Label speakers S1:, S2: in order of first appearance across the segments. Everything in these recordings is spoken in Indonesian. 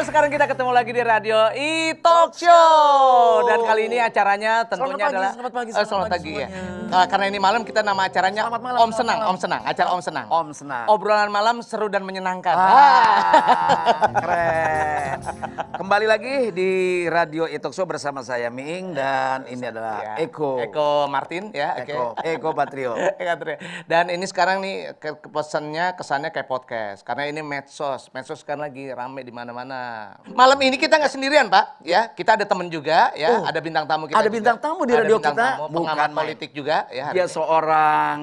S1: sekarang kita ketemu lagi di Radio E Talk Show. Dan kali ini acaranya tentunya selamat pagi, adalah selamat pagi, eh, selamat, selamat pagi, pagi ya. Nah, karena ini malam kita nama acaranya malam, Om Senang, malam. Om Senang, acara Om Senang. Om Senang. Obrolan malam seru dan menyenangkan. Ah, ah. keren. Kembali lagi di Radio E Talk Show bersama saya Ming dan ini adalah ya. Eko. Eko Martin ya, Eko. Okay. Eko Patrio. Dan ini sekarang nih pesannya kesannya kayak podcast karena ini medsos. Medsos kan lagi rame di mana-mana malam ini kita nggak sendirian, Pak. Ya, kita ada teman juga, ya. Oh, ada bintang tamu kita. Ada juga. bintang tamu di radio ada kita. Tamu, pengamat politik juga, ya. Dia seorang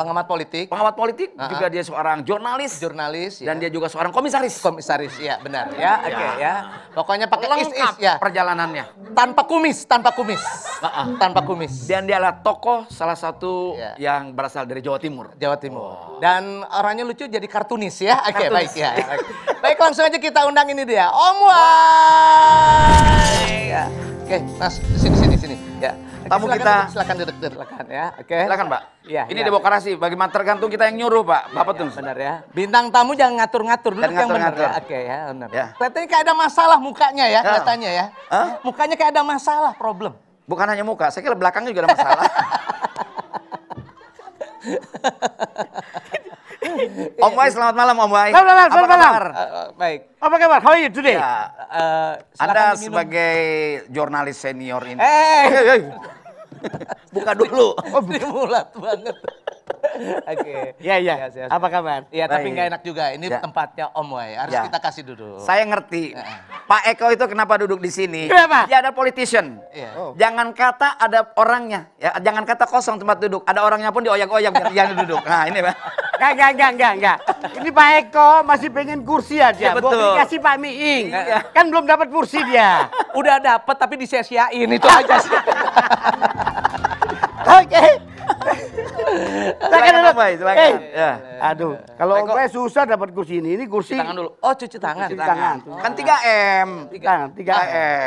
S1: pengamat politik. Pengamat politik uh -huh. juga dia seorang jurnalis. Jurnalis. Dan ya. dia juga seorang komisaris. Komisaris, ya benar ya. Iya. Oke okay, ya. Pokoknya pakai is is ya. Perjalanannya. Tanpa kumis, tanpa kumis. Uh -uh. Tanpa kumis. Dan dia adalah tokoh salah satu yeah. yang berasal dari Jawa Timur. Jawa Timur. Oh. Dan orangnya lucu jadi kartunis ya. Oke okay, baik ya. baik langsung aja kita undang ini dia. Om Wai. Ya. Oke, Mas, sini sini sini. Ya. Tamu silakan, kita silakan duduk duduk silakan ya. Oke. Silakan, Pak. Iya. Ini ya. demokrasi, bagaimana tergantung kita yang nyuruh, Pak. Bapak ya, ya, tuh. benar ya. Bintang tamu jangan ngatur-ngatur dulu yang benar. Ya. Oke ya, benar. Ya. Kelihatannya kayak ada masalah mukanya ya, ya. kelihatannya ya. Huh? Mukanya kayak ada masalah, problem. Bukan hanya muka, saya kira belakangnya juga ada masalah. Om Wai, selamat malam Om Wai. Selamat malam, selamat malam. Uh, baik. Apa kabar? How are you today? Ya, uh, Anda diminum. sebagai jurnalis senior ini. Eh, hey. buka dulu. Oh, mulat banget. Oke. Ya ya. Yes, iya, yes. Apa kabar? Iya tapi nggak enak juga. Ini ya. tempatnya Om Wai. Harus ya. kita kasih duduk. Saya ngerti. Ya. Pak Eko itu kenapa duduk di sini? Kenapa? Dia ada politician. Ya. Oh. Jangan kata ada orangnya. Ya, jangan kata kosong tempat duduk. Ada orangnya pun dioyak-oyak biar dia
S2: duduk. Nah ini pak. Gak, gak, gak, gak, enggak. Ini Pak Eko masih pengen kursi aja. Ya, betul. Buat dikasih
S1: Pak Miing. Ya. Iya. Kan belum dapat kursi dia. Udah dapat tapi disia-siain itu aja sih. Oke. Okay silakan dulu. Boy, silakan. Hey. Eh, ya. Aduh,
S2: kalau Leko. gue susah dapat kursi ini. Ini kursi. Cuci tangan dulu. Oh, cuci tangan. Cuci tangan. tangan. Kan 3
S1: M. Tiga 3 ah,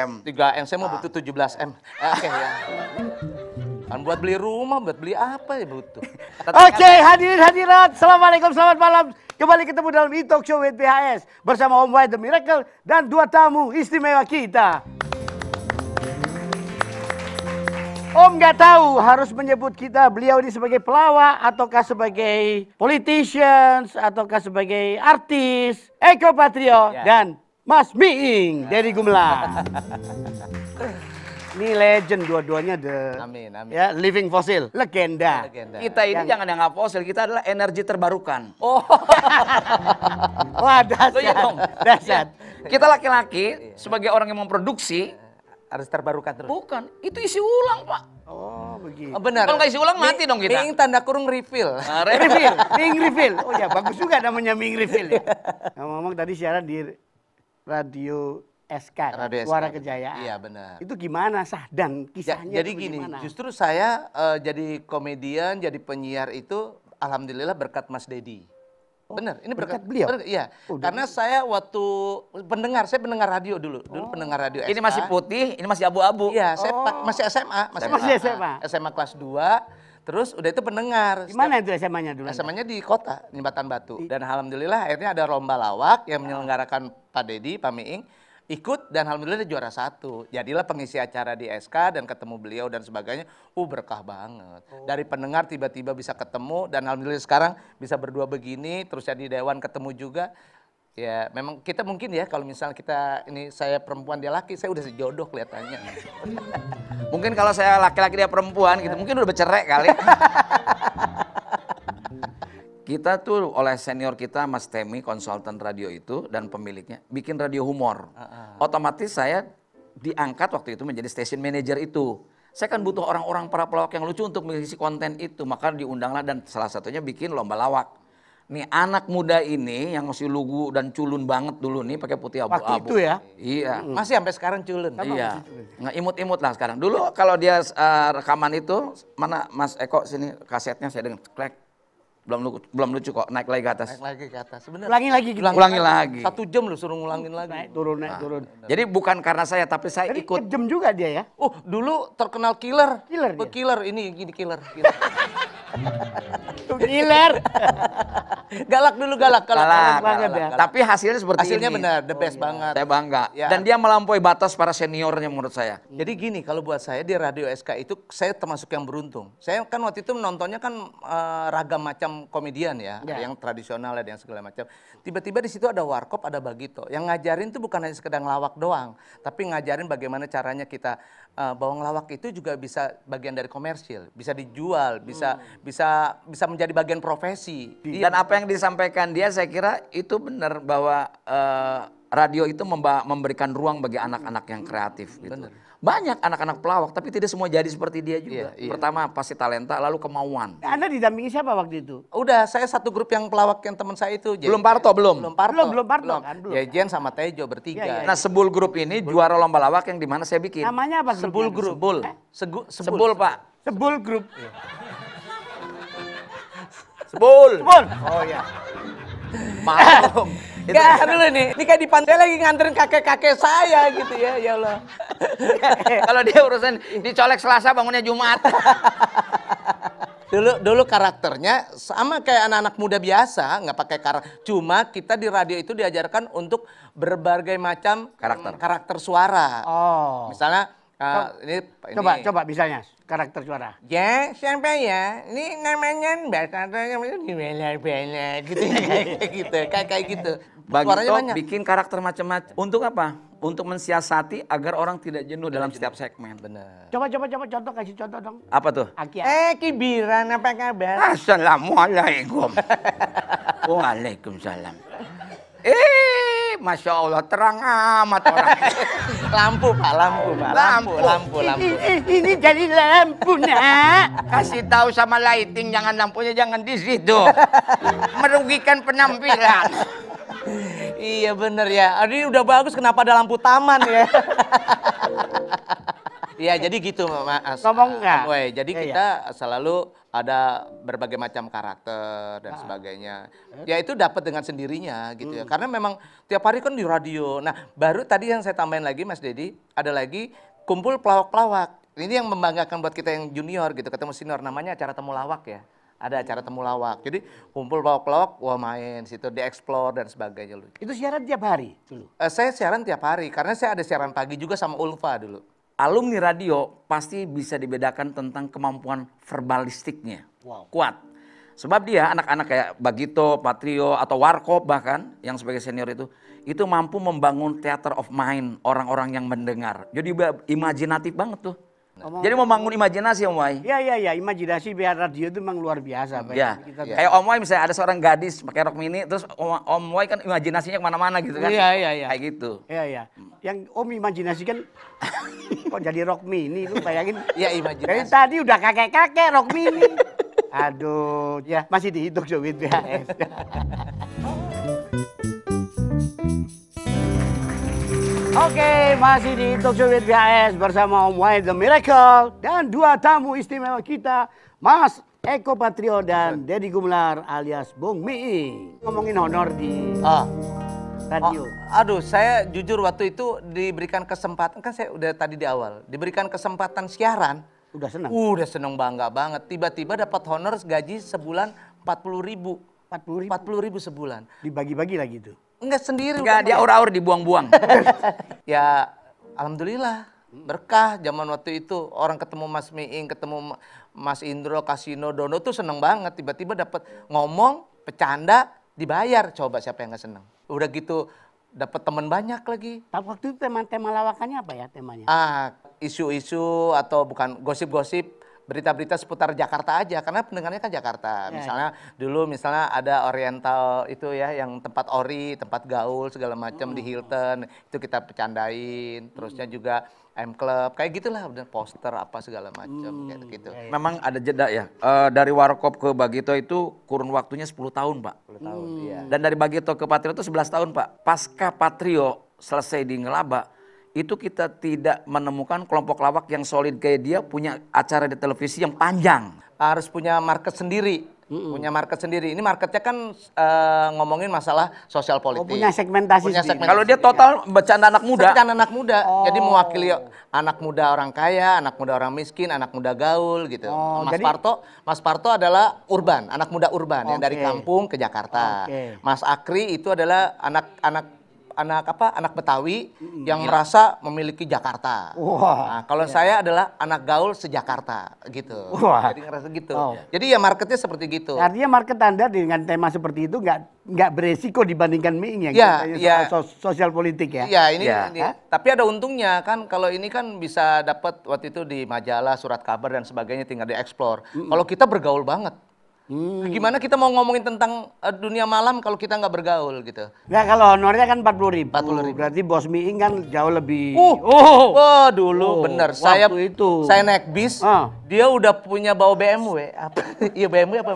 S1: M. 3 M. Saya mau butuh 17 M. Ah, oke, ya. Kan buat beli rumah, buat beli apa ya butuh. Oke, okay,
S2: hadirin hadirat. Assalamualaikum, selamat malam. Kembali ketemu dalam e-talk show with BHS. bersama Om Wai The Miracle dan dua tamu istimewa kita. Om nggak tahu harus menyebut kita beliau ini sebagai pelawak ataukah sebagai politicians ataukah sebagai artis Eko Patrio yeah. dan Mas Miing yeah. dari Gumla. Ini legend dua-duanya the amin, amin. ya living fossil, legenda. legenda. Kita ini yang... jangan dianggap
S1: fosil, kita adalah energi terbarukan. Oh. Wah, dasar. Loh, Dasar. Iya. Kita laki-laki sebagai orang yang memproduksi harus terbarukan terus. Bukan, itu isi ulang pak. Oh begitu. Oh, benar. Kalau nggak isi ulang mati dong kita. Ming tanda kurung refill.
S2: Uh, refill, ming refill. Oh ya bagus juga namanya ming refill. Ya. Ngomong-ngomong tadi siaran di radio SK, radio SK. Suara Kejayaan. Iya benar. Itu gimana sah
S1: dan ya, kisahnya? Ya, jadi gini, gimana? justru saya uh, jadi komedian, jadi penyiar itu alhamdulillah berkat Mas Dedi. Oh, Benar, ini berkat, berkat beliau. iya. Oh, Karena dulu. saya waktu pendengar, saya pendengar radio dulu, dulu oh. pendengar radio. SMA. Ini masih putih, ini masih abu-abu. Iya, oh. saya masih SMA, masih SMA. SMA, SMA. SMA kelas 2. Terus udah itu pendengar. Di mana itu SMA-nya dulu? SMA-nya di kota, Jembatan Batu. Di... Dan alhamdulillah akhirnya ada lomba lawak yang ya. menyelenggarakan Pak Dedi, Pak Miing ikut dan alhamdulillah dia juara satu. Jadilah pengisi acara di SK dan ketemu beliau dan sebagainya. Uh berkah banget. Oh. Dari pendengar tiba-tiba bisa ketemu dan alhamdulillah sekarang bisa berdua begini. Terus jadi dewan ketemu juga. Ya, memang kita mungkin ya kalau misalnya kita ini saya perempuan dia laki, saya udah sejodoh kelihatannya. mungkin kalau saya laki-laki dia perempuan gitu, mungkin udah bercerai kali. Kita tuh oleh senior kita Mas Temi konsultan radio itu dan pemiliknya bikin radio humor. Uh, uh. Otomatis saya diangkat waktu itu menjadi station manager itu. Saya kan butuh orang-orang para pelawak yang lucu untuk mengisi konten itu, maka diundanglah dan salah satunya bikin lomba lawak. Nih anak muda ini yang masih lugu dan culun banget dulu nih pakai putih abu-abu. Waktu itu ya? Iya. Masih sampai sekarang culun. iya. Nggak imut-imut lah sekarang. Dulu kalau dia uh, rekaman itu, mana Mas Eko sini kasetnya saya dengar, klek, belum lucu, belum lucu kok naik lagi ke atas naik lagi ke atas Sebenarnya. ulangi lagi gitu. ulangi, ulangi lagi satu jam lu suruh ngulangin lagi naik turun naik nah. turun bener. jadi bukan karena saya tapi saya jadi ikut jam juga dia ya oh dulu terkenal killer killer dia. killer ini gini killer, killer. Ngiler. galak dulu galak Galak, galak, banget galak, ya. Tapi hasilnya seperti hasilnya ini. Hasilnya benar, the best oh, banget. Saya bangga. Ya. Dan dia melampaui batas para seniornya menurut saya. Hmm. Jadi gini, kalau buat saya di Radio SK itu saya termasuk yang beruntung. Saya kan waktu itu menontonnya kan uh, ragam macam komedian ya, ya. yang tradisional ada yang segala macam. Tiba-tiba di situ ada Warkop, ada Bagito. Yang ngajarin itu bukan hanya sekedar lawak doang, tapi ngajarin bagaimana caranya kita uh, bawang lawak itu juga bisa bagian dari komersil, bisa dijual, bisa hmm. bisa bisa menjadi bagian profesi. Iya, iya. Dan apa yang disampaikan dia saya kira itu benar bahwa uh, radio itu memberikan ruang bagi anak-anak yang kreatif gitu. Benar. Banyak anak-anak pelawak, tapi tidak semua jadi seperti dia iya, juga. Iya, iya. Pertama pasti talenta, lalu kemauan. Anda didampingi siapa waktu itu? Udah, saya satu grup yang pelawak yang teman saya itu. Belum Parto, belum. Belum Parto. Belum, belum Parto belum. kan? Belum. Jejen sama Tejo bertiga. ya, ya. Nah, Sebul Grup ini sebul. juara lomba lawak yang dimana saya bikin. Namanya apa? Sebul Grup. Sebul. Eh? Segu, sebul, sebul, Pak. Sebul Grup. Iya. Sebul. Sebul. Oh iya. Maaf. Gak dulu nih, ini kayak di pantai lagi nganterin kakek-kakek saya gitu ya, ya Allah. Kalau dia urusan dicolek Selasa bangunnya Jumat. dulu dulu karakternya sama kayak anak-anak muda biasa nggak pakai karakter cuma kita di radio itu diajarkan untuk berbagai macam karakter karakter suara oh. misalnya Uh, ini, coba, ini. coba misalnya karakter suara Ya, siapa ya? Ini namanya Mbak yang di dibela-bela gitu kayak gitu, kayak kayak gitu. Bang banyak. bikin karakter macam-macam. Untuk apa? Untuk mensiasati agar orang tidak jenuh dalam jenuh. setiap segmen. Benar.
S2: Coba coba coba contoh kasih contoh dong.
S1: Apa tuh? Aki. Eh,
S2: Kibiran apa kabar?
S1: Assalamualaikum. Waalaikumsalam. Eh, Masya Allah, terang amat orang. lampu, Pak, lampu, Pak. Lampu, lampu, lampu. Ini, ini jadi lampu, nak. Kasih tahu sama lighting, jangan lampunya jangan di situ. Merugikan penampilan. iya, bener ya. Ini udah bagus, kenapa ada lampu taman ya? Iya, jadi gitu Mas. Ngomong nggak? Uh, jadi ya, kita ya. selalu ada berbagai macam karakter dan nah. sebagainya. Eh? Ya itu dapat dengan sendirinya gitu ya. hmm. ya. Karena memang tiap hari kan di radio. Nah, baru tadi yang saya tambahin lagi Mas Dedi, ada lagi kumpul pelawak-pelawak. Ini yang membanggakan buat kita yang junior gitu, ketemu senior namanya acara temu lawak ya. Ada acara temu lawak. Jadi kumpul pelawak-pelawak, wah main situ, di explore dan sebagainya loh. Itu siaran tiap hari dulu? Uh, saya siaran tiap hari karena saya ada siaran pagi juga sama Ulfa dulu alumni radio pasti bisa dibedakan tentang kemampuan verbalistiknya. Wow. Kuat. Sebab dia anak-anak kayak Bagito, Patrio, atau Warkop bahkan yang sebagai senior itu, itu mampu membangun theater of mind orang-orang yang mendengar. Jadi imajinatif banget tuh. Nah, Omong Jadi bangun imajinasi Om Wai. Iya iya iya, imajinasi biar radio itu memang luar biasa. Pak. Ya. Kita ya. Kayak Om Wai misalnya ada seorang gadis pakai rok mini, terus Om, Om Wai kan imajinasinya kemana-mana gitu kan? Iya iya iya. Kayak gitu. Iya iya.
S2: Yang Om imajinasi kan kok jadi rok mini lu bayangin? Iya imajinasi. Dari tadi udah kakek kakek rok mini. Aduh, ya masih dihitung duit ya. Oke, masih di Talk Show with BHS bersama Om Wahid The Miracle dan dua tamu istimewa kita, Mas Eko Patrio dan iya. Deddy
S1: Gumlar alias Bung Mi. Ngomongin honor di ah. radio. Oh, aduh, saya jujur waktu itu diberikan kesempatan, kan saya udah tadi di awal, diberikan kesempatan siaran. Udah senang? Udah seneng bangga banget. Tiba-tiba dapat honor gaji sebulan 40 ribu. 40 ribu? 40 ribu sebulan. Dibagi-bagi lagi tuh. Enggak sendiri. Enggak, dia aur-aur dibuang-buang. ya, alhamdulillah berkah zaman waktu itu orang ketemu Mas Miing, ketemu Mas Indro, Kasino, Dono tuh seneng banget. Tiba-tiba dapat ngomong, pecanda dibayar. Coba siapa yang nggak seneng? Udah gitu dapat teman banyak lagi. Tapi waktu itu tema-tema lawakannya apa ya temanya? Ah, isu-isu atau bukan gosip-gosip berita-berita seputar Jakarta aja karena pendengarnya kan Jakarta. Ya, misalnya ya. dulu misalnya ada Oriental itu ya yang tempat ori, tempat gaul segala macam hmm. di mm. Hilton itu kita pecandain. Mm. Terusnya juga M Club kayak gitulah udah poster apa segala macam hmm. kayak mm. gitu. Ya, ya. Memang ada jeda ya. E, dari Warkop ke Bagito itu kurun waktunya 10 tahun, Pak. 10 tahun. Hmm. Iya. Dan dari Bagito ke Patrio itu 11 tahun, Pak. Pasca Patrio selesai di Ngelaba, itu kita tidak menemukan kelompok lawak yang solid kayak dia punya acara di televisi yang panjang. Harus punya market sendiri. Mm-mm. punya market sendiri. Ini marketnya kan uh, ngomongin masalah sosial oh, politik. Oh, punya segmentasi. Punya segmentasi. Kalau dia total ya. bercanda anak muda. Bercanda anak muda. Oh. Jadi mewakili anak muda orang kaya, anak muda orang miskin, anak muda gaul gitu. Oh, Mas jadi... Parto, Mas Parto adalah urban, anak muda urban okay. yang dari kampung ke Jakarta. Okay. Mas Akri itu adalah anak-anak anak apa anak Betawi yang iya. merasa memiliki Jakarta. Wah. Nah, kalau ya. saya adalah anak gaul sejakarta gitu. Wah. Jadi ngerasa gitu. Oh. Jadi ya marketnya seperti gitu. Artinya
S2: market Anda dengan tema seperti itu nggak nggak beresiko dibandingkan Ming yang ya, ya.
S1: sosial politik ya. Iya ini, ya. ini. tapi ada untungnya kan kalau ini kan bisa dapat waktu itu di majalah, surat kabar dan sebagainya tinggal dieksplor. Mm-hmm. Kalau kita bergaul banget. Hmm. Gimana kita mau ngomongin tentang uh, dunia malam kalau kita nggak bergaul gitu? Nggak kalau honornya kan empat puluh ribu. Empat
S2: puluh ribu. Berarti bos miing kan jauh lebih. Uh, oh, oh. dulu oh. bener. Waktu saya itu. Saya naik
S1: bis. Uh dia udah punya bawa iya, BMW apa iya BMW apa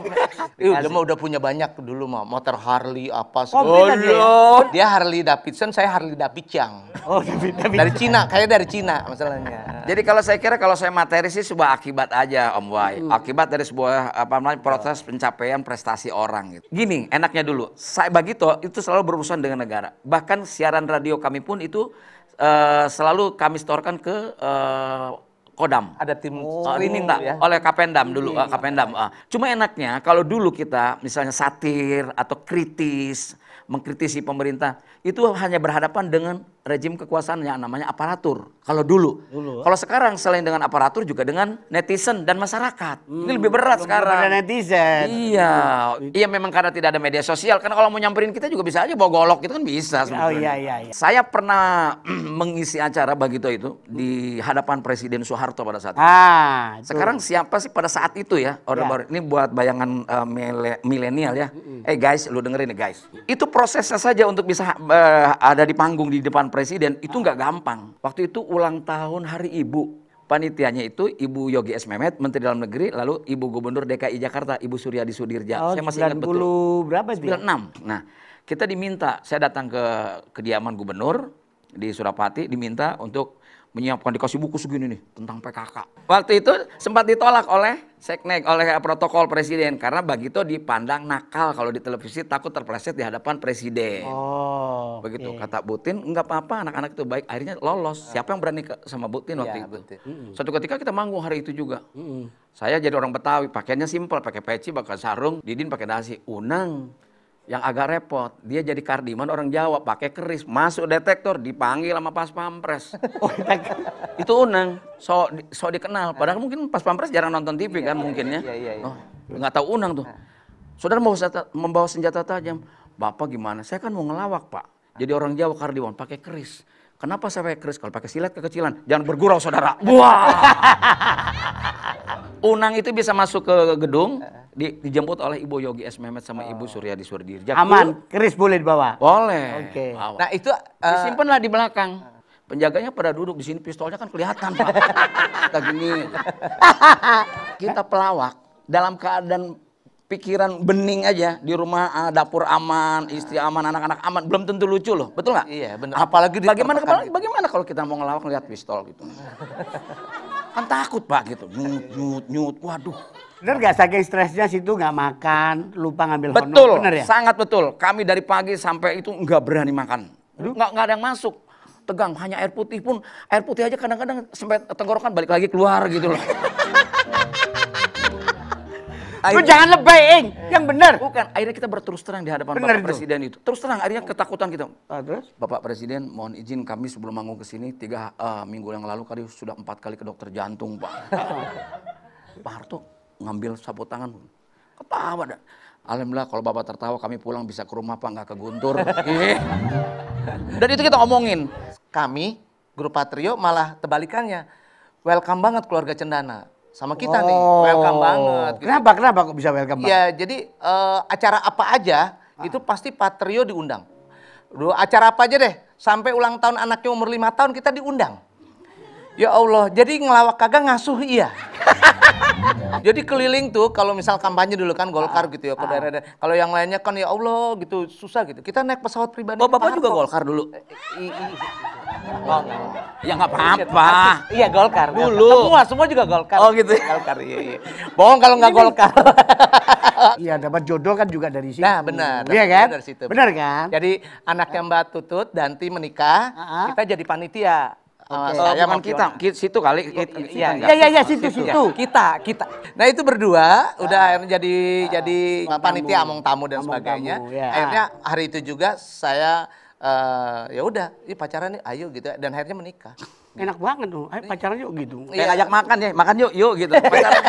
S1: iya udah mah udah punya banyak dulu mah motor Harley apa segala oh, dia Harley Davidson saya Harley Davidson oh David, Davidson dari Cina kayak dari Cina masalahnya jadi kalau saya kira kalau saya materi sih sebuah akibat aja Om Wai akibat dari sebuah apa namanya proses pencapaian prestasi orang gitu gini enaknya dulu saya toh itu selalu berurusan dengan negara bahkan siaran radio kami pun itu uh, selalu kami storkan ke uh, Kodam. Ada tim oh, ini enggak, oh, ya? oleh Kapendam dulu, uh, Kapendam. Uh. Cuma enaknya kalau dulu kita misalnya satir atau kritis, mengkritisi pemerintah, itu hanya berhadapan dengan rejim kekuasaan yang namanya aparatur. Kalau dulu. dulu. Kalau sekarang selain dengan aparatur juga dengan netizen dan masyarakat. Hmm. Ini lebih berat Belum sekarang. Ada netizen. Iya. Hmm. Iya memang karena tidak ada media sosial. Karena kalau mau nyamperin kita juga bisa aja bawa golok itu kan bisa sebenarnya. Oh iya iya iya. Saya pernah mengisi acara begitu itu di hadapan Presiden Soeharto pada saat itu. Ah, itu. Sekarang siapa sih pada saat itu ya Orde ya. Baru? Ini buat bayangan uh, milenial ya. Eh hey guys, lu dengerin nih guys. Itu prosesnya saja untuk bisa uh, ada di panggung di depan presiden itu nggak ah. gampang. Waktu itu ulang tahun hari ibu. Panitianya itu Ibu Yogi S. Mehmet, Menteri Dalam Negeri, lalu Ibu Gubernur DKI Jakarta, Ibu Suryadi Sudirja. Oh, saya masih ingat betul. berapa dia? Ya? 96. Nah, kita diminta, saya datang ke kediaman gubernur di Surapati, diminta untuk menyiapkan dikasih buku segini nih tentang PKK. Waktu itu sempat ditolak oleh seknek oleh protokol presiden karena begitu dipandang nakal kalau di televisi takut terpleset di hadapan presiden. Oh. Begitu okay. kata Butin nggak apa-apa anak-anak itu baik akhirnya lolos. Ya. Siapa yang berani sama Butin ya, waktu ya, itu? Betul. Suatu ketika kita manggung hari itu juga. Mm -mm. Saya jadi orang Betawi, pakaiannya simpel, pakai peci, pakai sarung, Didin pakai dasi unang. Yang agak repot, dia jadi kardiman orang Jawa pakai keris, masuk detektor, dipanggil sama pas pampres. Oh, iya. itu unang, so, so dikenal. Padahal mungkin pas pampres jarang nonton TV iya, kan iya, mungkinnya. Iya, iya, iya. Oh, nggak tahu unang tuh. Nah. Saudara mau senjata, membawa senjata tajam. Bapak gimana? Saya kan mau ngelawak pak. Jadi orang Jawa kardiman pakai keris. Kenapa saya pakai keris? Kalau pakai silat kekecilan. Jangan bergurau saudara. Wah. Unang itu bisa masuk ke gedung, eh. di, dijemput oleh Ibu Yogi S. Mehmet sama oh. Ibu Surya di Surdirja. Aman, keris boleh dibawa? Boleh. Oke. Okay. Nah itu... Uh, Disimpanlah di belakang. Eh. Penjaganya pada duduk di sini, pistolnya kan kelihatan. Pak. kita gini. kita pelawak dalam keadaan pikiran bening aja di rumah uh, dapur aman, istri aman, anak-anak aman, belum tentu lucu loh, betul nggak? Iya benar. Apalagi di bagaimana bagaimana kalau kita mau ngelawak ngeliat pistol gitu?
S2: kan takut pak gitu nyut nyut nyut waduh Bener gak saking stresnya situ gak makan, lupa ngambil betul, honor. Betul, ya? sangat
S1: betul. Kami dari pagi sampai itu gak berani makan. Gak, gak ada yang masuk. Tegang, hanya air putih pun air putih aja kadang-kadang sampai tenggorokan balik lagi keluar gitu loh.
S2: Lu jangan lebay, Eng. Eh.
S1: Yang benar. Bukan, akhirnya kita berterus terang di hadapan bener Bapak itu. Presiden itu. Terus terang, akhirnya oh. ketakutan kita. Ah, terus? Bapak Presiden, mohon izin kami sebelum manggung ke sini, tiga uh, minggu yang lalu kali sudah empat kali ke dokter jantung, Pak. Pak Harto ngambil sapu tangan. Ketawa, dan. Alhamdulillah kalau Bapak tertawa kami pulang bisa ke rumah Pak, nggak ke Guntur. Dan itu kita omongin. Kami, grup Patrio malah tebalikannya. Welcome banget keluarga Cendana sama kita oh. nih. Welcome banget. Gitu. Kenapa? Kenapa kok bisa welcome banget? Ya, jadi uh, acara apa aja ah. itu pasti Patrio diundang. Duh, acara apa aja deh, sampai ulang tahun anaknya umur lima tahun kita diundang. Ya Allah, jadi ngelawak kagak ngasuh iya. Jadi keliling tuh kalau misal kampanye dulu kan Golkar ah, gitu ya ke ah. daerah-daerah. Kalau yang lainnya kan ya Allah gitu susah gitu. Kita naik pesawat pribadi. Oh, Bapak juga Golkar dulu. Eh, eh, oh, ya nggak apa-apa. Iya Golkar. Dulu. Semua semua juga Golkar. Oh gitu. Ya. Golkar iya iya. Bohong kalau nggak Golkar.
S2: Iya dapat jodoh kan juga dari situ. Nah benar. Iya kan? Dari situ. Benar kan?
S1: Jadi anaknya Mbak Tutut Danti menikah, ah, kita jadi panitia. Uh, okay. saya kita, kita, situ kali. Kita, iya, iya, iya, iya, situ, situ. situ. Kita, kita. Nah itu berdua ah, udah akhirnya jadi jadi panitia among tamu dan among sebagainya. Tamu, ya. Akhirnya hari itu juga saya uh, ya udah, ini pacaran nih, ayo gitu. Dan akhirnya menikah. Enak banget tuh, pacaran yuk gitu. Kayak ajak makan ya, makan yuk, yuk gitu. Pacaran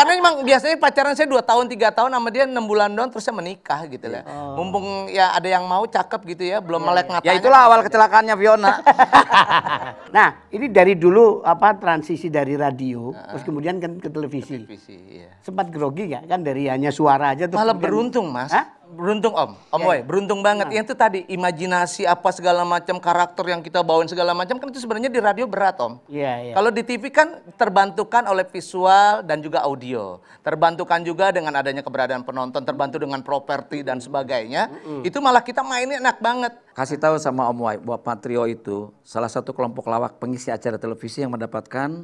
S1: karena memang biasanya pacaran saya dua tahun, tiga tahun sama dia enam bulan doang terus saya menikah gitu lah. Iya. Oh. Mumpung ya ada yang mau cakep gitu ya, belum iya, melek iya. ngatanya Ya itulah awal kecelakaannya Fiona.
S2: nah, ini dari dulu apa transisi dari radio uh, terus kemudian kan ke televisi. Televisi, iya. Sempat grogi gak kan dari hanya suara aja tuh. Malah kemudian, beruntung,
S1: Mas. Hah? beruntung om, om yeah. Ya. beruntung banget. Nah. Yang itu tadi imajinasi apa segala macam karakter yang kita bawain segala macam kan itu sebenarnya di radio berat om. Iya. Yeah, yeah. Kalau di TV kan terbantukan oleh visual dan juga audio, terbantukan juga dengan adanya keberadaan penonton, terbantu dengan properti dan sebagainya. Mm -hmm. Itu malah kita mainnya enak banget. Kasih tahu sama om boy bahwa Patrio itu salah satu kelompok lawak pengisi acara televisi yang mendapatkan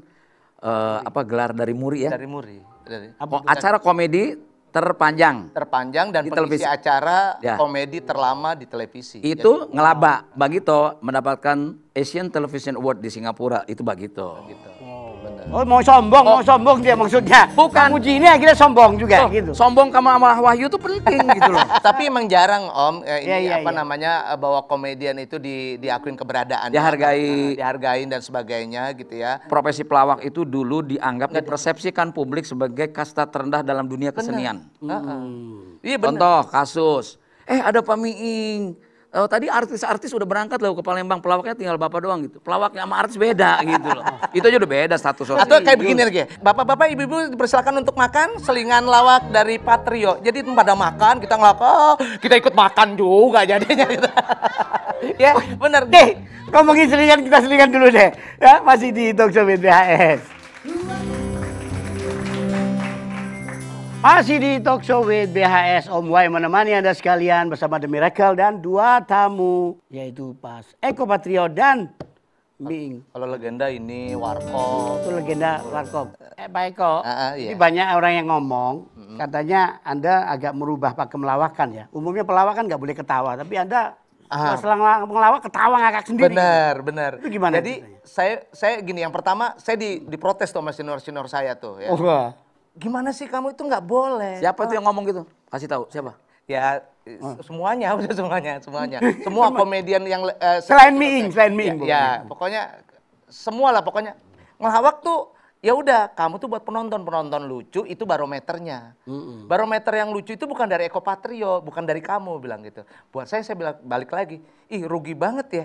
S1: uh, apa gelar dari Muri ya? Dari Muri. Dari, oh, acara komedi terpanjang terpanjang dan di televisi acara ya. komedi terlama di televisi itu Jadi, ngelaba Bagito mendapatkan Asian Television Award di Singapura itu Bagito, Bagito. Wow. Oh
S2: mau sombong, oh. mau sombong dia maksudnya. Bukan. Memuji ini akhirnya sombong juga oh, gitu. Sombong sama Amalah wahyu
S1: itu penting gitu loh. Tapi emang jarang om eh, ini yeah, yeah, apa yeah. namanya eh, bahwa komedian itu di diakuin keberadaan. Dihargai. Nah, dihargain dan sebagainya gitu ya. Profesi pelawak itu dulu dianggap Nggak dipersepsikan publik sebagai kasta terendah dalam dunia kesenian. Iya Hmm. Iya, Contoh kasus, eh ada Pak Miing Oh, tadi artis-artis udah berangkat loh ke Palembang, pelawaknya tinggal bapak doang gitu. Pelawaknya sama artis beda gitu loh. Itu aja udah beda status sosial. Atau kayak begini lagi, ya. bapak-bapak ibu-ibu dipersilakan untuk makan selingan lawak dari Patrio. Jadi pada makan kita ngelak, oh, kita ikut makan juga jadinya. Gitu. ya
S2: bener. Deh, ngomongin selingan kita selingan dulu deh. Ya, masih di Talkshow BTHS. Masih di talk show with BHS Om Wai menemani Anda sekalian bersama The Miracle dan dua tamu
S1: yaitu Pas
S2: Eko Patrio dan
S1: Bing. Kalau legenda ini Warkop. Itu
S2: legenda Warkop. Eh Pak Eko, uh, uh, iya. ini banyak orang yang ngomong katanya Anda agak merubah pakai
S1: melawakan ya. Umumnya pelawakan
S2: nggak boleh ketawa, tapi Anda Ah. Setelah ngelawak ketawa
S1: ngakak sendiri. Benar, benar. Itu gimana? Jadi saya saya gini, yang pertama saya di diprotes sama senior-senior saya tuh ya. Oh, gimana sih kamu itu nggak boleh. Siapa tuh ah. yang ngomong gitu? Kasih tahu siapa? Ya hmm. semuanya, udah semuanya, semuanya. Semua komedian yang uh, selain Miing, selain Miing. Ya, ya hmm. pokoknya semua lah pokoknya. Ngelawak tuh ya udah kamu tuh buat penonton penonton lucu itu barometernya mm-hmm. barometer yang lucu itu bukan dari Eko Patrio bukan dari kamu bilang gitu buat saya saya bilang balik lagi ih rugi banget ya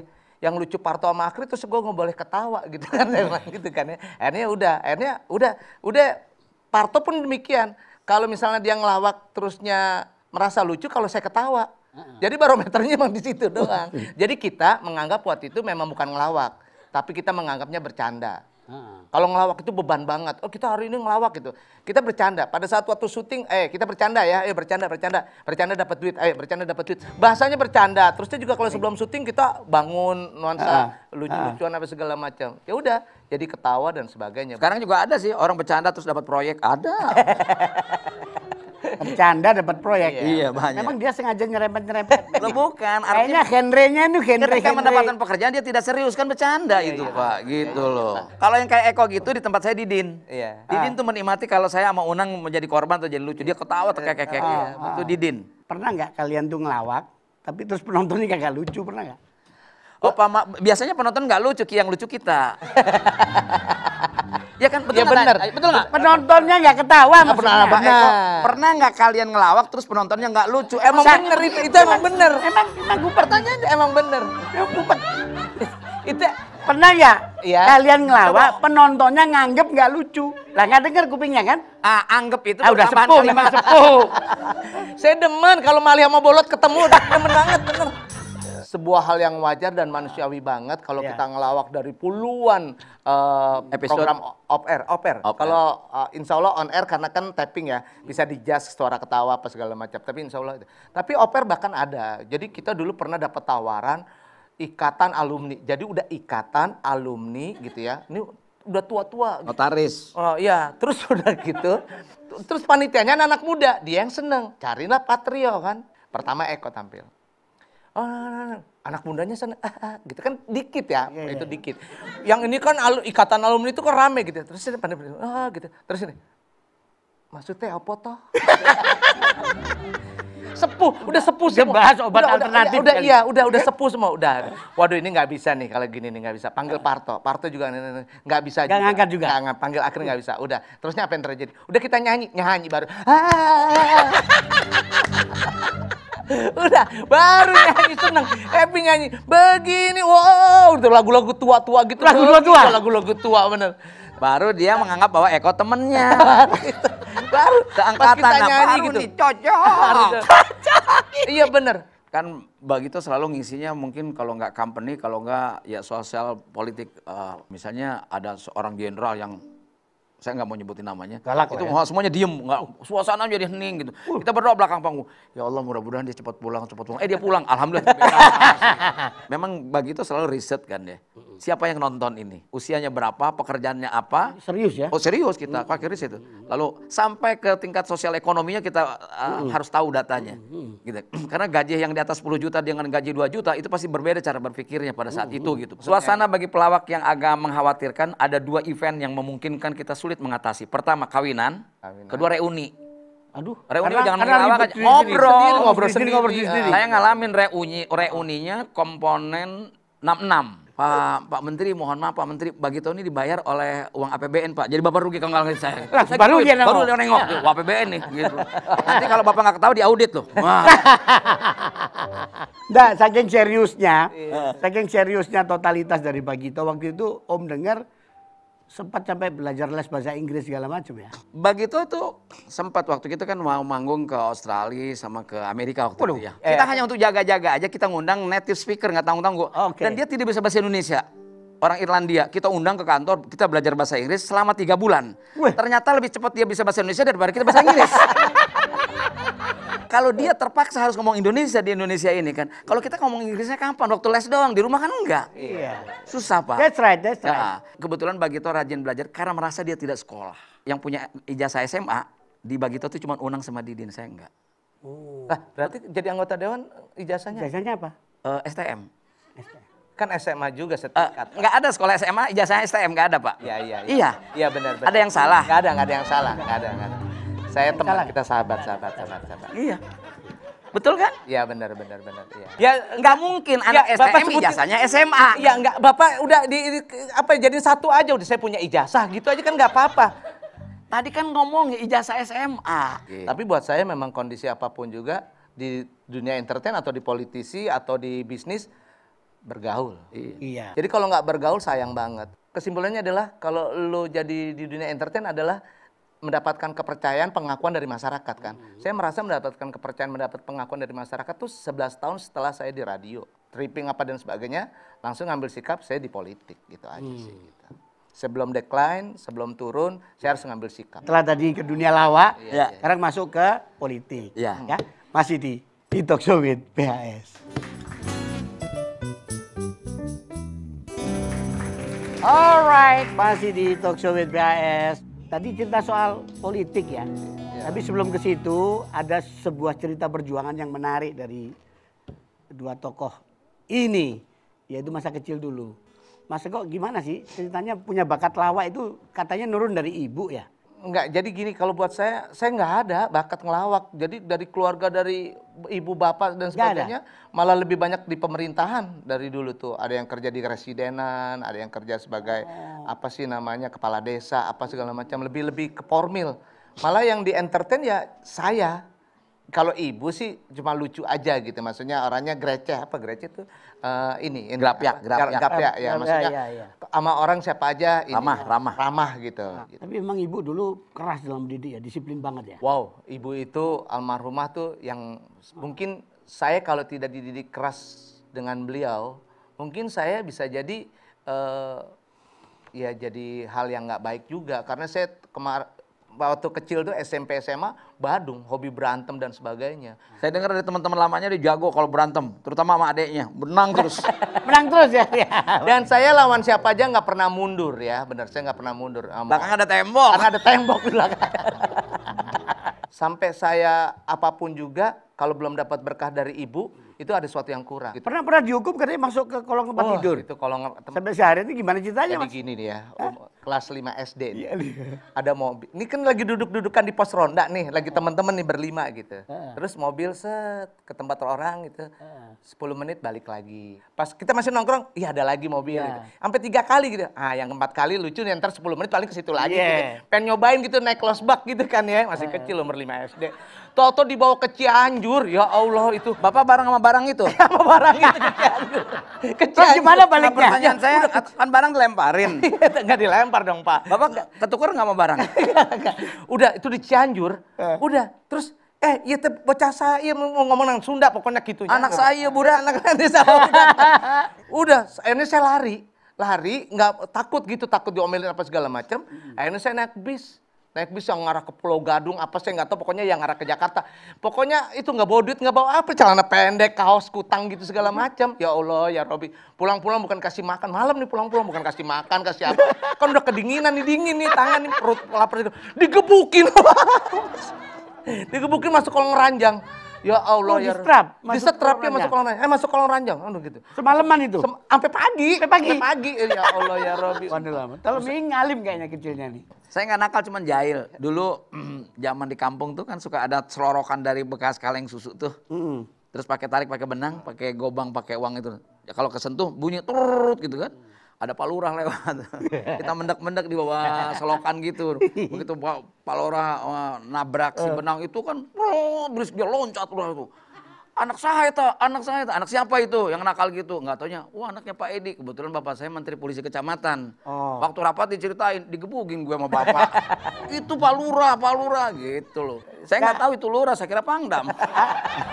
S1: yang lucu Parto sama Akri terus gue nggak boleh ketawa gitu kan gitu kan ya akhirnya udah akhirnya udah udah Parto pun demikian. Kalau misalnya dia ngelawak terusnya merasa lucu kalau saya ketawa. Jadi barometernya memang di situ doang. Jadi kita menganggap waktu itu memang bukan ngelawak, tapi kita menganggapnya bercanda. Hmm. Kalau ngelawak itu beban banget. Oh kita hari ini ngelawak gitu. Kita bercanda. Pada saat waktu syuting, eh kita bercanda ya. Eh bercanda, bercanda, bercanda dapat duit. Eh bercanda dapat duit. Bahasanya bercanda. Terusnya juga kalau sebelum syuting kita bangun nuansa uh, lucu-lucuan uh. apa segala macam. Ya udah, jadi ketawa dan sebagainya. Sekarang juga ada sih orang bercanda terus dapat proyek. Ada.
S2: bercanda dapat proyek. Iya, iya, banyak. Memang dia sengaja nyerempet-nyerempet. Lo bukan, artinya genrenya ini genre Ketika mendapatkan
S1: pekerjaan dia tidak serius kan bercanda iya, itu, iya. Pak, gitu loh. Kalau yang kayak Eko gitu di tempat saya Didin. Iya. Didin ah. tuh menikmati kalau saya sama Unang menjadi korban atau jadi lucu. Dia ketawa terkekek-kekek. Ah, itu ah. Didin.
S2: Pernah nggak kalian tuh ngelawak tapi terus penontonnya kagak lucu, pernah nggak?
S1: Oh, Pak, biasanya penonton nggak lucu, yang lucu kita. Ya kan betul ya bener. Betul enggak? Penontonnya nggak ketawa pernah apa nah. Pernah nggak kalian ngelawak terus penontonnya nggak lucu? Emang Saya bener itu, itu emang bener. Emang emang gue pertanyaan emang bener. Ya gue
S2: itu pernah ya, ya. kalian ngelawak Coba. penontonnya nganggep nggak
S1: lucu lah nggak denger kupingnya kan ah anggep itu ah, udah sepuh lima sepuh saya demen kalau malia mau bolot ketemu udah demen banget bener sebuah hal yang wajar dan ah. manusiawi banget kalau yeah. kita ngelawak dari puluhan uh, Episode. program off air, off air. kalau uh, insya Allah on air karena kan tapping ya bisa di jazz suara ketawa apa segala macam. Tapi insya Allah Tapi off air bahkan ada. Jadi kita dulu pernah dapat tawaran ikatan alumni. Jadi udah ikatan alumni gitu ya. Ini udah tua-tua. Gitu. Notaris. Oh iya, terus udah gitu. Terus panitianya anak, anak muda, dia yang seneng. Carilah Patrio kan. Pertama Eko tampil oh, anak bundanya, sana ah, ah, gitu kan dikit ya yeah, itu yeah. Iya. dikit yang ini kan alu, ikatan alumni itu kan rame gitu ya, terus ini pandai ah gitu terus ini maksudnya apa toh sepuh udah sepuh Dia bahas obat udah, alternatif udah, udah iya udah udah sepuh semua udah waduh ini gak bisa nih kalau gini nih gak bisa panggil Parto Parto juga gak bisa nggak ngangkat juga ngangkat, panggil akhirnya gak bisa udah terusnya apa yang terjadi udah kita nyanyi nyanyi baru ah. udah baru nyanyi seneng happy nyanyi begini wow itu lagu-lagu tua-tua gitu lagu-lagu tua lagu-lagu tua bener baru dia menganggap bahwa Eko temennya gitu. baru seangkatan apa nah, baru gitu. nih cocok cocok iya bener kan begitu selalu ngisinya mungkin kalau nggak company kalau nggak ya sosial politik uh, misalnya ada seorang jenderal yang saya nggak mau nyebutin namanya. Galak itu ya? semuanya diem, nggak suasana jadi hening gitu. Uh. Kita berdoa belakang panggung, ya Allah mudah-mudahan dia cepat pulang, cepat pulang. Eh dia pulang, alhamdulillah. Memang bagi itu selalu riset kan ya. Siapa yang nonton ini? Usianya berapa? Pekerjaannya apa? Serius ya? Oh serius kita pakai riset itu. Lalu sampai ke tingkat sosial ekonominya kita uh, uh. harus tahu datanya. Gitu. Karena gaji yang di atas 10 juta dengan gaji 2 juta itu pasti berbeda cara berpikirnya pada saat itu gitu. Suasana bagi pelawak yang agak mengkhawatirkan ada dua event yang memungkinkan kita sulit sulit mengatasi. Pertama kawinan, kawinan. kedua reuni. Aduh, reuni karena, jangan karena aja. Ngobrol, sendiri, ngobrol sendiri, ngobrol sendiri. sendiri. Saya ngalamin reuni reuninya komponen 66. Pak Pak Menteri mohon maaf Pak Menteri bagi tahun ini dibayar oleh uang APBN Pak. Jadi Bapak rugi kalau nggak saya. Lah, saya baru dia baru dia nengok uang APBN nih gitu. Nanti kalau Bapak nggak ketahui diaudit
S2: loh. nggak saking seriusnya, iya. saking seriusnya totalitas dari Bagito waktu itu Om dengar sempat sampai belajar les
S1: bahasa Inggris segala macam ya? Begitu tuh sempat waktu kita kan mau manggung ke Australia sama ke Amerika waktu Waduh, itu ya. Eh. Kita hanya untuk jaga-jaga aja kita ngundang native speaker nggak tanggung-tanggung. Okay. Dan dia tidak bisa bahasa Indonesia. Orang Irlandia, kita undang ke kantor, kita belajar bahasa Inggris selama tiga bulan. Weh. Ternyata lebih cepat dia bisa bahasa Indonesia daripada kita bahasa Inggris. kalau dia terpaksa harus ngomong Indonesia di Indonesia ini kan. Kalau kita ngomong Inggrisnya kapan? Waktu les doang, di rumah kan enggak. Iya. Susah, Pak. That's right, that's right. Nah, kebetulan Bagito rajin belajar karena merasa dia tidak sekolah. Yang punya ijazah SMA, di Bagito tuh cuma Unang sama Didin, saya enggak. Oh. Nah, berarti jadi anggota dewan ijazahnya? Ijazahnya apa? Uh, eh, STM. STM. Kan SMA juga eh, setingkat. Uh, enggak ada sekolah SMA, ijazahnya STM enggak ada, Pak. Iya, iya. Iya. Iya, benar, iya, benar. Ada yang salah? Enggak ada, enggak ada yang salah. Enggak ada, enggak ada. Saya teman, kita sahabat, sahabat, sahabat, sahabat. Iya. Betul kan? Iya benar benar benar. Iya. Ya nggak mungkin ya, anak ya, STM sebutin, ijazahnya SMA. Iya nggak bapak udah di, apa jadi satu aja udah saya punya ijazah gitu aja kan nggak apa-apa. Tadi kan ngomong ijazah SMA. iya. Tapi buat saya memang kondisi apapun juga di dunia entertain atau di politisi atau di bisnis bergaul. Iya. iya. Jadi kalau nggak bergaul sayang banget. Kesimpulannya adalah kalau lo jadi di dunia entertain adalah mendapatkan kepercayaan pengakuan dari masyarakat kan. Mm -hmm. Saya merasa mendapatkan kepercayaan, mendapat pengakuan dari masyarakat tuh 11 tahun setelah saya di radio. Tripping apa dan sebagainya, langsung ngambil sikap saya di politik gitu aja mm. sih gitu. Sebelum decline, sebelum turun, saya harus ngambil sikap. Setelah
S2: tadi ke dunia lawak, iya, ya, ya. sekarang masuk ke politik. Ya. ya. Masih di Pitok Sowit BHS. Alright, masih di Talk Show with BAS. Tadi cerita soal politik ya. ya. Tapi sebelum ke situ ada sebuah cerita perjuangan yang menarik dari dua tokoh ini yaitu masa kecil dulu. Mas kok gimana sih ceritanya punya bakat lawak itu katanya nurun dari
S1: ibu ya? Enggak, jadi gini kalau buat saya, saya nggak ada bakat ngelawak. Jadi dari keluarga dari ibu bapak dan sebagainya, malah lebih banyak di pemerintahan dari dulu tuh. Ada yang kerja di residenan, ada yang kerja sebagai oh. apa sih namanya kepala desa, apa segala macam. Lebih lebih ke formil. Malah yang di entertain ya saya kalau ibu sih cuma lucu aja gitu, maksudnya orangnya greceh apa greceh tuh uh, ini, ini grapyak, grapyak, grapyak ya, maksudnya ya, ya. sama orang siapa aja ini, ramah, ramah, ramah gitu, nah, gitu. Tapi emang ibu dulu keras dalam didik ya, disiplin banget ya. Wow, ibu itu almarhumah tuh yang mungkin saya kalau tidak dididik keras dengan beliau, mungkin saya bisa jadi uh, ya jadi hal yang nggak baik juga karena saya kemar waktu kecil tuh SMP SMA Badung hobi berantem dan sebagainya. Saya dengar dari teman-teman lamanya dia jago kalau berantem, terutama sama adiknya, menang terus. menang terus ya, ya. dan saya lawan siapa aja nggak pernah mundur ya, benar saya nggak pernah mundur. Belakang ada tembok. Karena ada tembok belakang. Sampai saya apapun juga kalau belum dapat berkah dari ibu itu ada sesuatu yang kurang. Gitu. Pernah pernah dihukum katanya masuk ke kolong tempat oh, tidur. Itu kolong tempat. Sampai sehari ini gimana ceritanya Jadi mas? Gini nih ya. Um, kelas 5 SD nih. yeah. Iya. ada mobil. Ini kan lagi duduk-dudukan di pos ronda nih, lagi iya. teman-teman nih berlima gitu. Uh. Terus mobil set ke tempat orang gitu. Uh. 10 menit balik lagi. Pas kita masih nongkrong, iya ada lagi mobil. Yeah. Gitu. Sampai tiga kali gitu. Ah, yang keempat kali lucu nih, ntar 10 menit paling ke situ lagi yeah. gitu. Pengen nyobain gitu naik los gitu kan ya. Masih uh. kecil umur 5 SD. Toto dibawa ke Cianjur, ya Allah itu. Bapak barang sama barang itu? sama barang itu ke Cianjur. Ke Cianjur. Terus gimana baliknya? Pertanyaan saya, kan barang dilemparin. Enggak dilempar dilempar dong pak. Bapak ketukar nggak mau barang? udah itu di Cianjur, eh. udah terus eh iya te, bocah saya iya, mau ngomong nang Sunda pokoknya gitu. Ya. Anak saya budak, anak saya udah, akhirnya saya lari, lari nggak takut gitu takut diomelin apa segala macam. Akhirnya saya naik bis naik bis yang ngarah ke Pulau Gadung apa saya nggak tahu pokoknya yang ngarah ke Jakarta pokoknya itu nggak bawa duit nggak bawa apa celana pendek kaos kutang gitu segala macam ya Allah ya Robi pulang-pulang bukan kasih makan malam nih pulang-pulang bukan kasih makan kasih apa kan udah kedinginan nih dingin nih tangan nih perut lapar itu digebukin digebukin masuk kolong ranjang Ya Allah oh, ya. Distrap, masuk distrap ya masuk kolong ranjang. Eh masuk kolong ranjang. Aduh gitu. Semalaman itu. Sampai
S2: pagi. Sampai pagi. Sampai pagi. Eh, ya Allah ya Robi. lama.
S1: Kalau Ming ngalim kayaknya kecilnya nih. Saya nggak nakal cuman jahil. Dulu zaman di kampung tuh kan suka ada selorokan dari bekas kaleng susu tuh. Mm. Terus pakai tarik, pakai benang, pakai gobang, pakai uang itu. Ya kalau kesentuh bunyi turut gitu kan. Ada Pak Lurah lewat. Kita mendek-mendek di bawah selokan gitu. Begitu Pak, Lurah eh, nabrak si eh. benang itu kan, Berus dia loncat Lurah itu anak saya itu, anak saya itu, anak siapa itu yang nakal gitu? Enggak taunya, wah anaknya Pak Edi. Kebetulan bapak saya menteri polisi kecamatan. Oh. Waktu rapat diceritain, digebukin gue sama bapak. itu Pak Lurah, Pak Lurah gitu loh. Saya enggak tahu itu Lurah, saya kira Pangdam.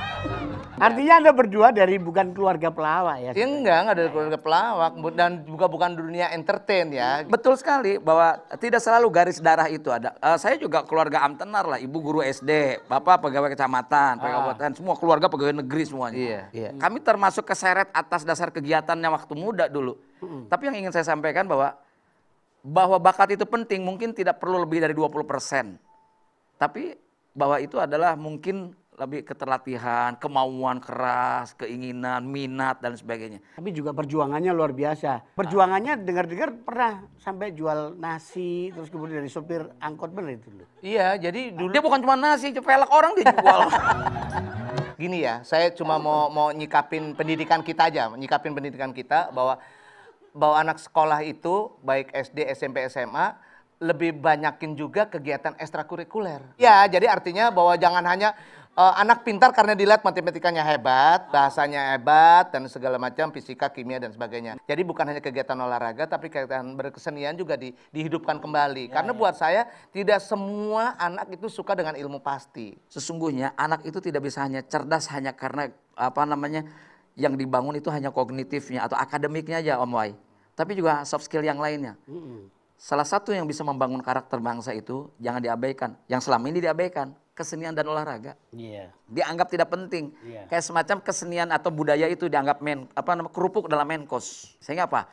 S1: Iya. Artinya Anda berdua dari bukan keluarga pelawak ya? Iya, enggak, enggak dari keluarga pelawak dan juga bukan dunia entertain ya. Hmm. Betul sekali bahwa tidak selalu garis darah itu ada. Uh, saya juga keluarga amtenar lah, ibu guru SD, bapak pegawai kecamatan, ah. pegawai kabupaten, semua keluarga pegawai negeri semuanya. Iya. iya. Kami termasuk keseret atas dasar kegiatannya waktu muda dulu. Mm -hmm. Tapi yang ingin saya sampaikan bahwa bahwa bakat itu penting mungkin tidak perlu lebih dari 20%. Tapi bahwa itu adalah mungkin lebih keterlatihan, kemauan keras, keinginan, minat dan sebagainya. Tapi juga perjuangannya luar
S2: biasa. Perjuangannya dengar-dengar pernah sampai jual nasi terus kemudian dari sopir
S1: angkot bener itu loh. Iya, jadi nah, dulu dia bukan cuma nasi, pelek orang dia jual. Gini ya, saya cuma mau mau nyikapin pendidikan kita aja, nyikapin pendidikan kita bahwa bahwa anak sekolah itu baik SD, SMP, SMA lebih banyakin juga kegiatan ekstrakurikuler. Ya, jadi artinya bahwa jangan hanya uh, anak pintar karena dilihat matematikanya hebat, bahasanya hebat, dan segala macam fisika, kimia, dan sebagainya. Jadi bukan hanya kegiatan olahraga, tapi kegiatan berkesenian juga di, dihidupkan kembali. Ya, karena ya. buat saya tidak semua anak itu suka dengan ilmu pasti. Sesungguhnya anak itu tidak bisa hanya cerdas hanya karena apa namanya yang dibangun itu hanya kognitifnya atau akademiknya aja Om Wai. Tapi juga soft skill yang lainnya. Mm -hmm. Salah satu yang bisa membangun karakter bangsa itu jangan diabaikan. Yang selama ini diabaikan kesenian dan olahraga. Yeah. Dianggap tidak penting. Yeah. Kayak semacam kesenian atau budaya itu dianggap men apa nama kerupuk dalam menkos. Sehingga apa?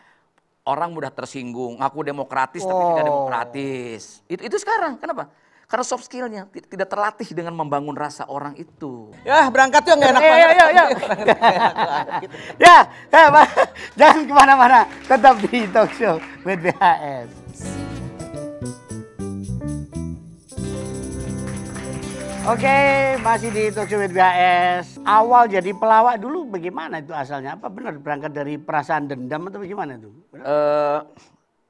S1: Orang mudah tersinggung, aku demokratis oh. tapi tidak oh. demokratis. Itu itu sekarang. Kenapa? Karena soft skillnya tidak terlatih dengan membangun rasa orang itu. Ya berangkat yuk nggak enak ya, banget. Ya ya ya. Ya, ya jangan
S2: kemana-mana. Tetap di Talk Show with BHS. Oke, masih di Tokyo with BHS. Awal jadi pelawak dulu bagaimana itu asalnya? Apa benar berangkat dari perasaan dendam atau
S1: bagaimana itu? Uh,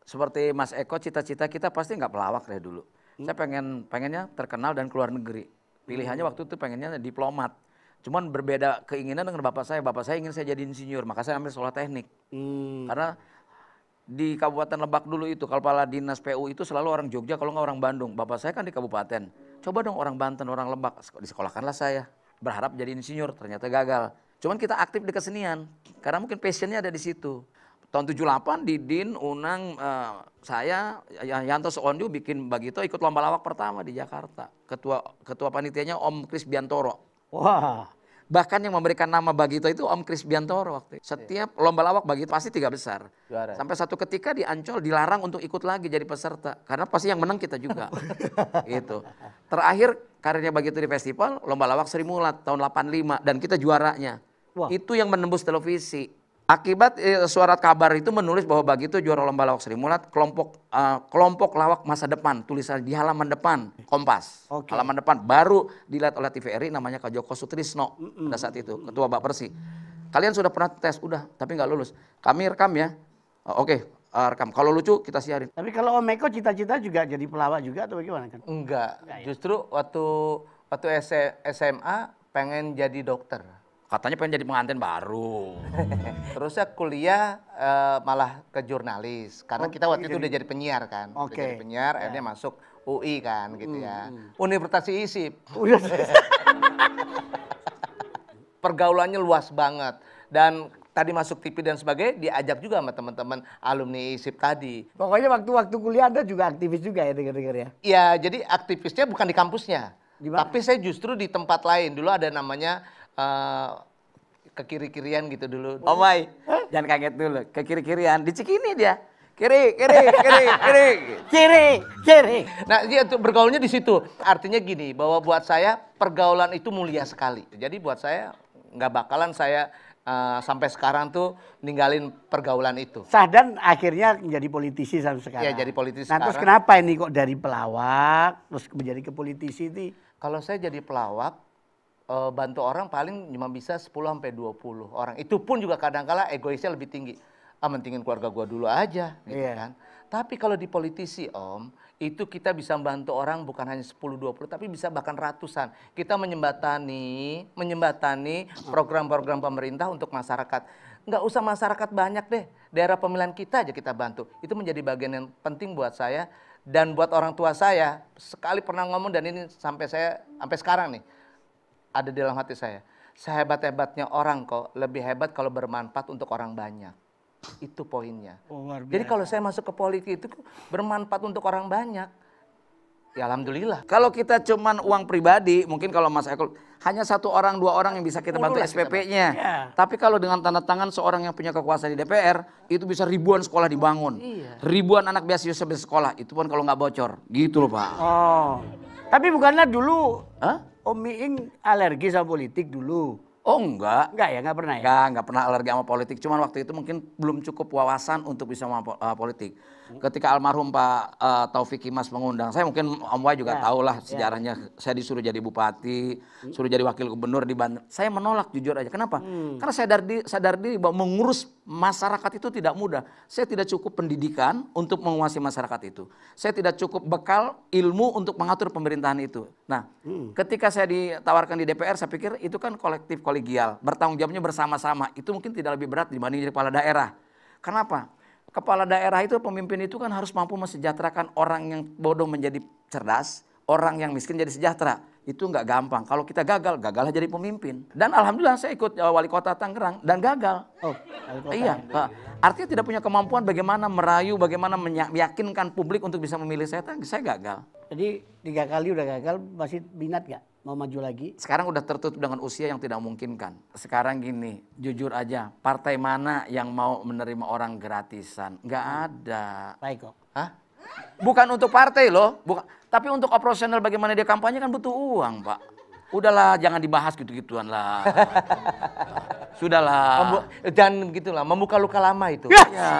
S1: seperti Mas Eko, cita-cita kita pasti nggak pelawak deh dulu. Hmm. Saya pengen pengennya terkenal dan keluar negeri. Pilihannya hmm. waktu itu pengennya diplomat. Cuman berbeda keinginan dengan bapak saya. Bapak saya ingin saya jadi insinyur, maka saya ambil sekolah teknik. Hmm. Karena di Kabupaten Lebak dulu itu, kalau kepala dinas PU itu selalu orang Jogja, kalau nggak orang Bandung. Bapak saya kan di Kabupaten Coba dong orang Banten, orang Lebak, disekolahkanlah saya. Berharap jadi insinyur, ternyata gagal. Cuman kita aktif di kesenian, karena mungkin passionnya ada di situ. Tahun 78 di din Unang, uh, saya, ya-, Yanto Seonju bikin begitu ikut lomba lawak pertama di Jakarta. Ketua ketua panitianya Om Kris Biantoro. Wah. Bahkan yang memberikan nama Bagito itu Om Kris Biantoro waktu itu. Iya. Setiap lomba lawak Bagito pasti tiga besar. Juara. Sampai satu ketika di Ancol dilarang untuk ikut lagi jadi peserta. Karena pasti yang menang kita juga. gitu. Terakhir karirnya Bagito di festival, lomba lawak Sri Mulat tahun 85. Dan kita juaranya. Wah. Itu yang menembus televisi. Akibat eh, surat kabar itu menulis bahwa bagi itu juara lomba lawak Sri Mulat kelompok uh, kelompok lawak masa depan tulisan di halaman depan Kompas. Okay. Halaman depan baru dilihat oleh TVRI namanya Kak Joko Sutrisno mm -mm. pada saat itu ketua Bapak Persi. Kalian sudah pernah tes udah tapi nggak lulus. Kami rekam ya. Uh, Oke, okay. Uh, eh, rekam. Kalau lucu kita siarin. Tapi kalau Om Eko cita-cita juga jadi pelawak juga atau bagaimana kan? Enggak. Ya? Justru waktu waktu SMA e, pengen jadi dokter katanya pengen jadi pengantin baru. Terusnya kuliah uh, malah ke jurnalis karena oh, kita waktu itu udah jadi penyiar kan. Okay. jadi penyiar yeah. akhirnya masuk UI kan gitu ya. hmm. ya. Universitas ISIP. Pergaulannya luas banget dan tadi masuk TV dan sebagainya diajak juga sama teman-teman alumni ISIP tadi.
S2: Pokoknya waktu-waktu kuliah Anda juga aktivis juga ya dengar-dengar ya.
S1: Iya, jadi aktivisnya bukan di kampusnya. Dimana? Tapi saya justru di tempat lain. Dulu ada namanya uh, ke kiri-kirian gitu dulu. Oh my, jangan kaget dulu. Ke kiri-kirian, di Cikini dia. Kiri, kiri, kiri, kiri. kiri, kiri. Nah, dia tuh bergaulnya di situ. Artinya gini, bahwa buat saya pergaulan itu mulia sekali. Jadi buat saya nggak bakalan saya uh, sampai sekarang tuh ninggalin pergaulan itu.
S2: Sah dan akhirnya menjadi politisi sampai iya, sekarang. Iya, jadi politisi nah, sekarang. terus kenapa ini kok dari pelawak
S1: terus menjadi ke politisi itu? Kalau saya jadi pelawak, uh, bantu orang paling cuma bisa 10 sampai 20 orang. Itu pun juga kadang egoisnya lebih tinggi. Ah mentingin keluarga gua dulu aja gitu yeah. kan. Tapi kalau di politisi Om, itu kita bisa bantu orang bukan hanya 10 20 tapi bisa bahkan ratusan. Kita menyembatani menyembatani program-program pemerintah untuk masyarakat. Enggak usah masyarakat banyak deh. Daerah pemilihan kita aja kita bantu. Itu menjadi bagian yang penting buat saya dan buat orang tua saya. Sekali pernah ngomong dan ini sampai saya sampai sekarang nih ada di dalam hati saya. Sehebat-hebatnya orang kok, lebih hebat kalau bermanfaat untuk orang banyak. Itu poinnya. Oh, Jadi kalau saya masuk ke politik itu bermanfaat untuk orang banyak. Ya alhamdulillah. Kalau kita cuman uang pribadi, mungkin kalau Mas Eko hanya satu orang dua orang yang bisa kita bantu SPP-nya. Yeah. Tapi kalau dengan tanda tangan seorang yang punya kekuasaan di DPR, itu bisa ribuan sekolah dibangun. Iya. Ribuan anak biasa bisa sekolah, itu pun kalau nggak bocor. Gitu loh, Pak. Oh. Tapi bukannya dulu huh? Om Miing alergi sama politik dulu. Oh enggak. Enggak ya, enggak pernah ya? Enggak, enggak pernah alergi sama politik. Cuman waktu itu mungkin belum cukup wawasan untuk bisa sama eh, politik ketika almarhum Pak uh, Taufik Kimas mengundang saya mungkin Om Wai juga ya. tahu lah ya. sejarahnya ya. saya disuruh jadi bupati hmm. suruh jadi wakil gubernur di Banten saya menolak jujur aja kenapa hmm. karena saya dari sadar diri bahwa mengurus masyarakat itu tidak mudah saya tidak cukup pendidikan untuk menguasai masyarakat itu saya tidak cukup bekal ilmu untuk mengatur pemerintahan itu nah hmm. ketika saya ditawarkan di DPR saya pikir itu kan kolektif kolegial bertanggung jawabnya bersama-sama itu mungkin tidak lebih berat dibanding jadi kepala daerah kenapa kepala daerah itu pemimpin itu kan harus mampu mensejahterakan orang yang bodoh menjadi cerdas, orang yang miskin jadi sejahtera. Itu nggak gampang. Kalau kita gagal, gagallah jadi pemimpin. Dan alhamdulillah saya ikut eh, wali kota Tangerang dan gagal. Oh, kota. Iya. Pak. Artinya tidak punya kemampuan bagaimana merayu, bagaimana meyakinkan publik untuk bisa memilih saya. Saya gagal. Jadi tiga kali udah gagal, masih minat nggak? mau maju lagi. Sekarang udah tertutup dengan usia yang tidak mungkin kan Sekarang gini, jujur aja, partai mana yang mau menerima orang gratisan? Nggak ada. Baik kok. Hah? Bukan untuk partai loh, bukan. Tapi untuk operasional bagaimana dia kampanye kan butuh uang, Pak udahlah jangan dibahas gitu-gituan lah. Sudahlah. Membu dan begitulah, membuka luka lama itu. Ya. ya.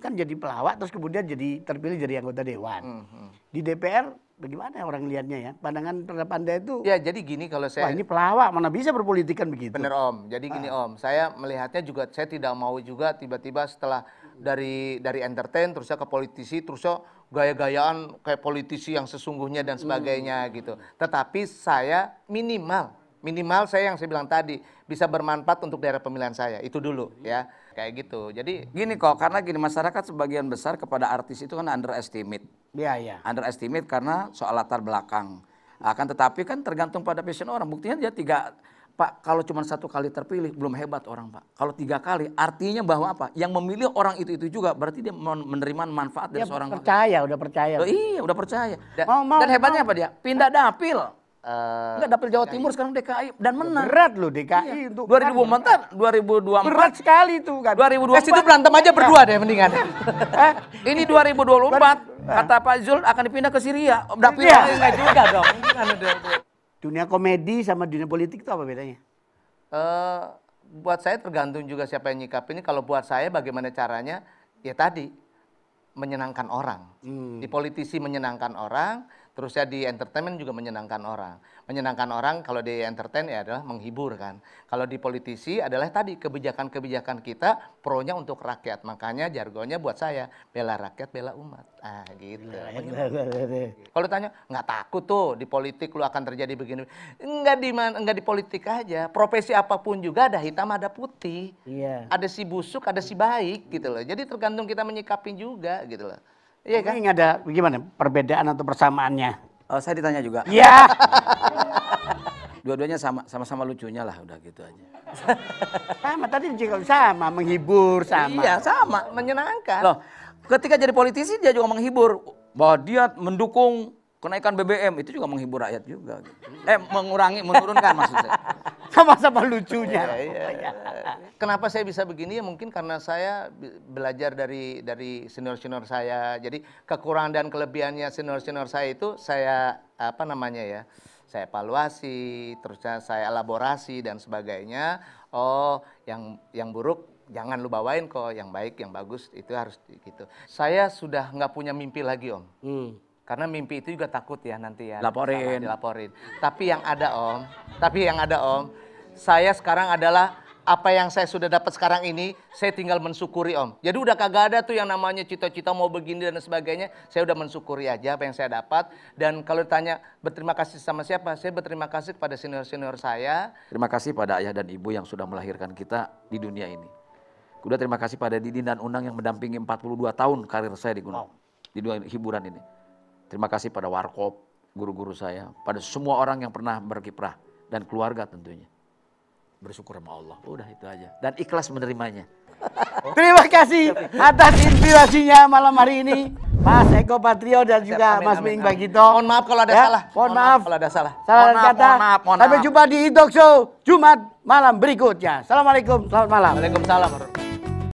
S1: Kan jadi pelawak terus kemudian jadi terpilih jadi anggota dewan. Mm -hmm. Di
S2: DPR bagaimana orang lihatnya ya? Pandangan terhadap Anda itu Ya, jadi gini kalau saya Wah, ini pelawak, mana bisa
S1: berpolitikan begitu. benar Om. Jadi gini ah. Om, saya melihatnya juga saya tidak mau juga tiba-tiba setelah dari dari entertain terusnya ke politisi terusnya gaya-gayaan kayak politisi yang sesungguhnya dan hmm. sebagainya hmm. gitu. Tetapi saya minimal minimal saya yang saya bilang tadi bisa bermanfaat untuk daerah pemilihan saya itu dulu ya kayak gitu. Jadi gini kok karena gini masyarakat sebagian besar kepada artis itu kan underestimate. Iya iya. Underestimate karena soal latar belakang. Akan tetapi kan tergantung pada passion orang. Buktinya dia tiga Pak, kalau cuma satu kali terpilih belum hebat orang Pak. Kalau tiga kali, artinya bahwa apa? Yang memilih orang itu itu juga berarti dia menerima manfaat dari seorang
S2: percaya, kali. udah percaya. Oh, iya,
S1: udah percaya. Dan, mau, mau, dan hebatnya mau. apa dia? Pindah dapil. Uh, Enggak dapil Jawa Timur iya. sekarang DKI dan menang. Berat loh DKI iya. untuk 2004, 2024. Berat sekali kan. itu kan. 2024. Eh, situ berantem aja berdua deh mendingan. eh, ini 2024 kata Pak Zul akan dipindah ke Syria. Dapil iya. enggak juga dong.
S2: Dunia komedi sama dunia politik itu apa bedanya?
S1: Uh, buat saya tergantung juga siapa yang nyikap ini. Kalau buat saya bagaimana caranya? Ya tadi menyenangkan orang. Hmm. Di politisi menyenangkan orang, Terus ya di entertainment juga menyenangkan orang. Menyenangkan orang kalau di entertain ya adalah menghibur kan. Kalau di politisi adalah tadi kebijakan-kebijakan kita pronya untuk rakyat. Makanya jargonnya buat saya bela rakyat bela umat. Ah gitu. Ya. Kalau tanya nggak takut tuh di politik lu akan terjadi begini. Enggak di mana enggak di politik aja. Profesi apapun juga ada hitam ada putih. Iya. Ada si busuk ada si baik gitu loh. Jadi tergantung kita menyikapin juga gitu loh.
S2: Iya kan? Ini ada gimana perbedaan atau
S1: persamaannya? Oh, saya ditanya juga. Iya. Dua-duanya sama sama-sama lucunya lah udah gitu aja. sama tadi juga sama menghibur sama. Iya, sama, menyenangkan. Loh, ketika jadi politisi dia juga menghibur bahwa dia mendukung kenaikan BBM itu juga menghibur rakyat juga gitu. eh mengurangi menurunkan maksudnya. saya sama-sama lucunya ya, ya. kenapa saya bisa begini ya mungkin karena saya belajar dari dari senior senior saya jadi kekurangan dan kelebihannya senior senior saya itu saya apa namanya ya saya evaluasi terusnya saya elaborasi dan sebagainya oh yang yang buruk jangan lu bawain kok yang baik yang bagus itu harus gitu saya sudah nggak punya mimpi lagi om hmm karena mimpi itu juga takut ya nanti ya. Laporin. dilaporin. Tapi yang ada Om, tapi yang ada Om, saya sekarang adalah apa yang saya sudah dapat sekarang ini, saya tinggal mensyukuri om. Jadi udah kagak ada tuh yang namanya cita-cita mau begini dan sebagainya. Saya udah mensyukuri aja apa yang saya dapat. Dan kalau ditanya berterima kasih sama siapa, saya berterima kasih kepada senior-senior saya. Terima kasih pada ayah dan ibu yang sudah melahirkan kita di dunia ini. Kuda terima kasih pada Didin dan Unang yang mendampingi 42 tahun karir saya di Gunung. Wow. Di dunia hiburan ini. Terima kasih pada Warkop, guru-guru saya, pada semua orang yang pernah berkiprah dan keluarga tentunya. Bersyukur sama Allah. Udah itu aja. Dan ikhlas menerimanya. Oh.
S2: Terima kasih atas inspirasinya malam hari ini. Mas Eko Patrio dan juga amin, Mas Ming Bagito. Mohon maaf kalau ada ya, salah. Mohon, mohon maaf. kalau ada salah. Salah mohon kata. Mohon maaf, mohon Sampai jumpa di Indok Show Jumat malam berikutnya. Assalamualaikum, selamat malam. Waalaikumsalam.